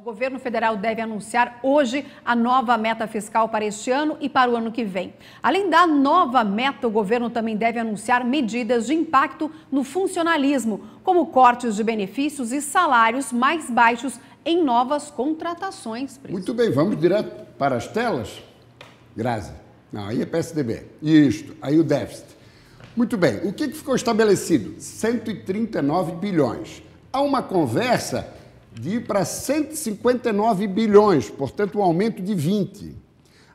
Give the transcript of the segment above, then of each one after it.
O governo federal deve anunciar hoje a nova meta fiscal para este ano e para o ano que vem. Além da nova meta, o governo também deve anunciar medidas de impacto no funcionalismo, como cortes de benefícios e salários mais baixos em novas contratações. Muito bem, vamos direto para as telas. Grazi. Não, aí é PSDB. Isto, aí o déficit. Muito bem, o que ficou estabelecido? 139 bilhões. Há uma conversa de ir para 159 bilhões, portanto, um aumento de 20.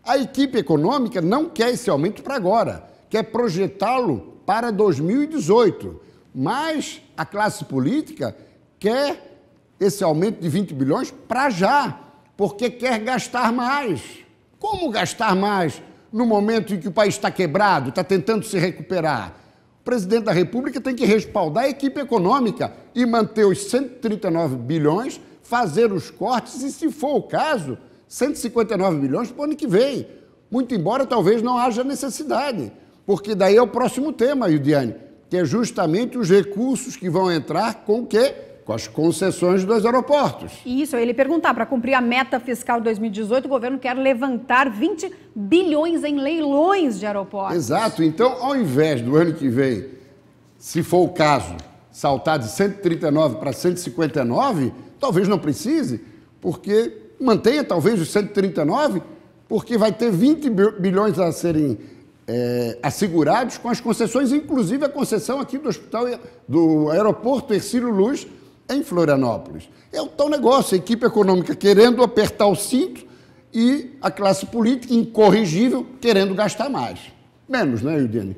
A equipe econômica não quer esse aumento para agora, quer projetá-lo para 2018, mas a classe política quer esse aumento de 20 bilhões para já, porque quer gastar mais. Como gastar mais no momento em que o país está quebrado, está tentando se recuperar? presidente da República tem que respaldar a equipe econômica e manter os 139 bilhões, fazer os cortes e, se for o caso, 159 bilhões para o ano que vem. Muito embora talvez não haja necessidade, porque daí é o próximo tema, Diane, que é justamente os recursos que vão entrar com o quê? com as concessões dos aeroportos. Isso, ele perguntar, para cumprir a meta fiscal de 2018, o governo quer levantar 20 bilhões em leilões de aeroportos. Exato, então ao invés do ano que vem, se for o caso, saltar de 139 para 159, talvez não precise, porque mantenha talvez os 139, porque vai ter 20 bilhões a serem é, assegurados com as concessões, inclusive a concessão aqui do hospital do aeroporto Ercílio Luz, em Florianópolis. É o tal negócio, a equipe econômica querendo apertar o cinto e a classe política incorrigível querendo gastar mais. Menos, né, Eudiane?